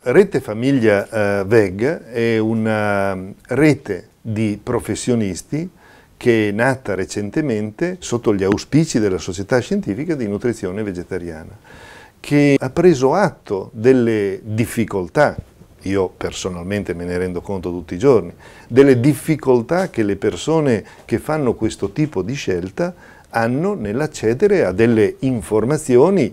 Rete Famiglia eh, VEG è una rete di professionisti che è nata recentemente sotto gli auspici della Società Scientifica di Nutrizione Vegetariana, che ha preso atto delle difficoltà, io personalmente me ne rendo conto tutti i giorni, delle difficoltà che le persone che fanno questo tipo di scelta hanno nell'accedere a delle informazioni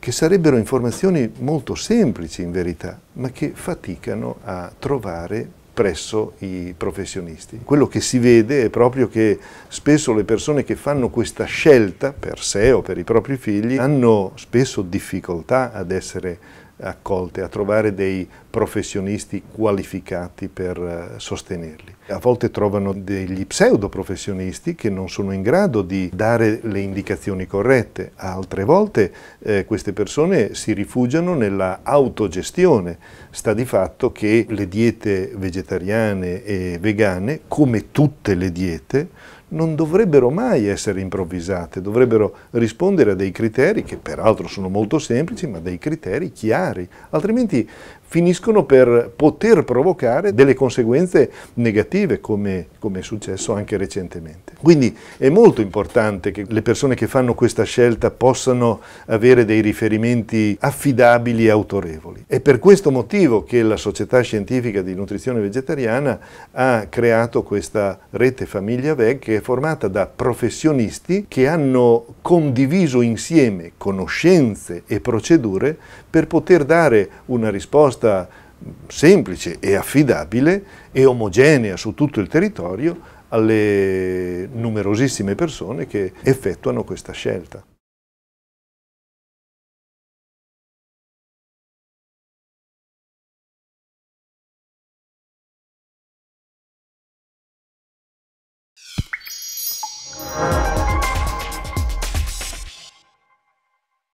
che sarebbero informazioni molto semplici in verità, ma che faticano a trovare presso i professionisti. Quello che si vede è proprio che spesso le persone che fanno questa scelta per sé o per i propri figli hanno spesso difficoltà ad essere accolte, a trovare dei professionisti qualificati per eh, sostenerli. A volte trovano degli pseudoprofessionisti che non sono in grado di dare le indicazioni corrette, altre volte eh, queste persone si rifugiano nella autogestione. Sta di fatto che le diete vegetariane e vegane, come tutte le diete, non dovrebbero mai essere improvvisate, dovrebbero rispondere a dei criteri che peraltro sono molto semplici, ma dei criteri chiari, altrimenti finiscono per poter provocare delle conseguenze negative come, come, è successo anche recentemente. Quindi è molto importante che le persone che fanno questa scelta possano avere dei riferimenti affidabili e autorevoli. È per questo motivo che la Società Scientifica di Nutrizione Vegetariana ha creato questa rete Famiglia VEG che è formata da professionisti che hanno condiviso insieme conoscenze e procedure per poter dare una risposta semplice e affidabile e omogenea su tutto il territorio alle numerosissime persone che effettuano questa scelta.